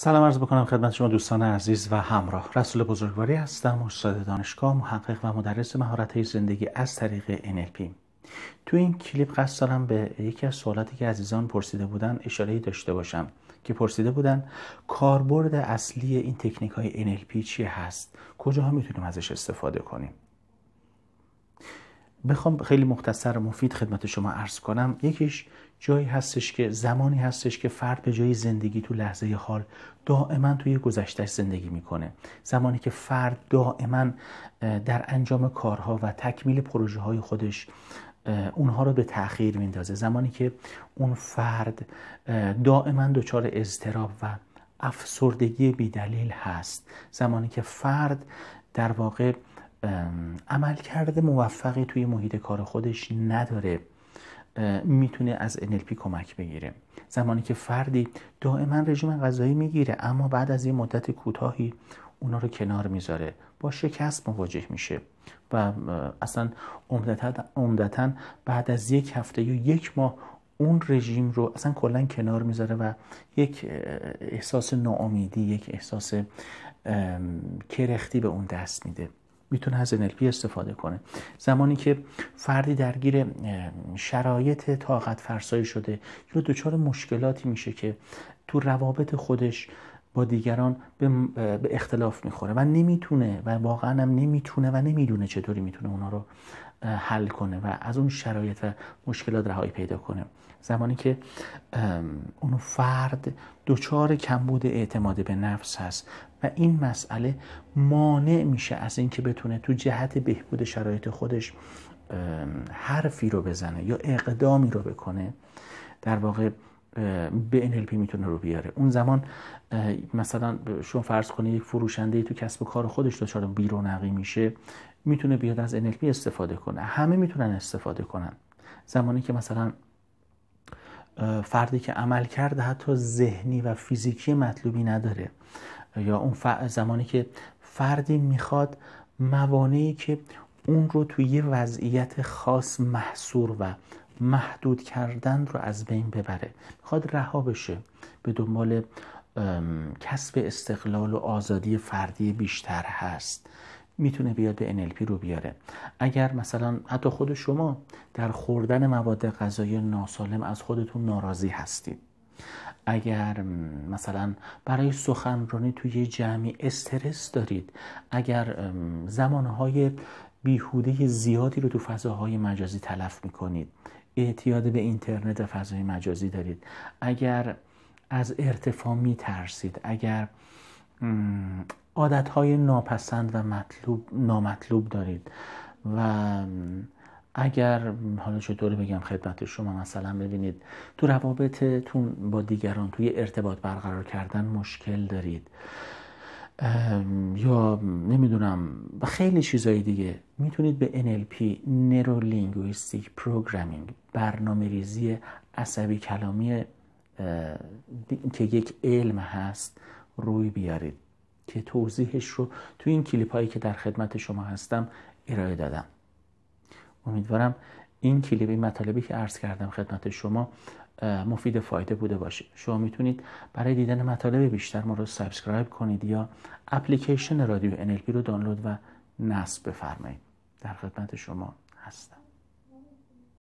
سلام عرض بکنم خدمت شما دوستان عزیز و همراه رسول بزرگواری هستم استاد دانشگاه محقق و مدرس مهارت زندگی از طریق NLP تو این کلیپ قصد دارم به یکی از سوالاتی که عزیزان پرسیده بودن اشاره داشته باشم که پرسیده بودن کاربرد اصلی این تکنیک های NLP چی هست کجاها میتونیم ازش استفاده کنیم بخوام خیلی مختصر و مفید خدمت شما عرض کنم یکیش جایی هستش که زمانی هستش که فرد به جای زندگی تو لحظه حال دائما توی گذشته زندگی میکنه زمانی که فرد دائما در انجام کارها و تکمیل پروژه های خودش اونها رو به تاخیر میندازه زمانی که اون فرد دائما دچار اضطراب و افسردگی بیدلیل هست زمانی که فرد در واقع عملکرد موفقی توی محیط کار خودش نداره میتونه از NLP کمک بگیره زمانی که فردی دائما رژیم غذایی میگیره اما بعد از یه مدت کوتاهی اونا رو کنار میذاره با شکست مواجه میشه و اصلا عمدتا بعد از یک هفته یا یک ماه اون رژیم رو اصلا کلا کنار میذاره و یک احساس ناامیدی یک احساس کرختی به اون دست میده میتونه از NLP استفاده کنه زمانی که فردی درگیر شرایط طاقت فرسایی شده یا دچار مشکلاتی میشه که تو روابط خودش با دیگران به اختلاف میخوره و نمیتونه و واقعا هم نمیتونه و نمیدونه چطوری میتونه اونا رو حل کنه و از اون شرایط و مشکلات رهایی پیدا کنه زمانی که اون فرد دچار کمبود اعتماد به نفس هست و این مسئله مانع میشه از اینکه بتونه تو جهت بهبود شرایط خودش حرفی رو بزنه یا اقدامی رو بکنه در واقع به NLP میتونه رو بیاره اون زمان مثلا شما فرض کنید یک فروشنده تو کسب و کار خودش دچار بیرونقی میشه میتونه بیاد از انلپی استفاده کنه همه میتونن استفاده کنن زمانی که مثلا فردی که عمل کرده حتی ذهنی و فیزیکی مطلوبی نداره یا اون زمانی که فردی میخواد موانعی که اون رو توی یه وضعیت خاص محصور و محدود کردن رو از بین ببره میخواد رها بشه به دنبال کسب استقلال و آزادی فردی بیشتر هست میتونه بیاد به NLP رو بیاره اگر مثلا حتی خود شما در خوردن مواد غذایی ناسالم از خودتون ناراضی هستید اگر مثلا برای سخنرانی توی جمعی استرس دارید اگر زمانهای بیهوده زیادی رو تو فضاهای مجازی تلف میکنید اعتیاد به اینترنت و فضای مجازی دارید اگر از ارتفاع می ترسید اگر عادت های ناپسند و مطلوب نامطلوب دارید و اگر حالا چطوری بگم خدمت شما مثلا ببینید تو روابطتون با دیگران توی ارتباط برقرار کردن مشکل دارید یا نمیدونم و خیلی چیزایی دیگه میتونید به NLP Neuro لینگویستیک پروگرامینگ برنامه ریزی عصبی کلامی که یک علم هست روی بیارید که توضیحش رو تو این کلیپ هایی که در خدمت شما هستم ارائه دادم امیدوارم این کلیپ این مطالبی که عرض کردم خدمت شما مفید فایده بوده باشه شما میتونید برای دیدن مطالب بیشتر ما رو سابسکرایب کنید یا اپلیکیشن رادیو NLP رو دانلود و نصب بفرمایید در خدمت شما هستم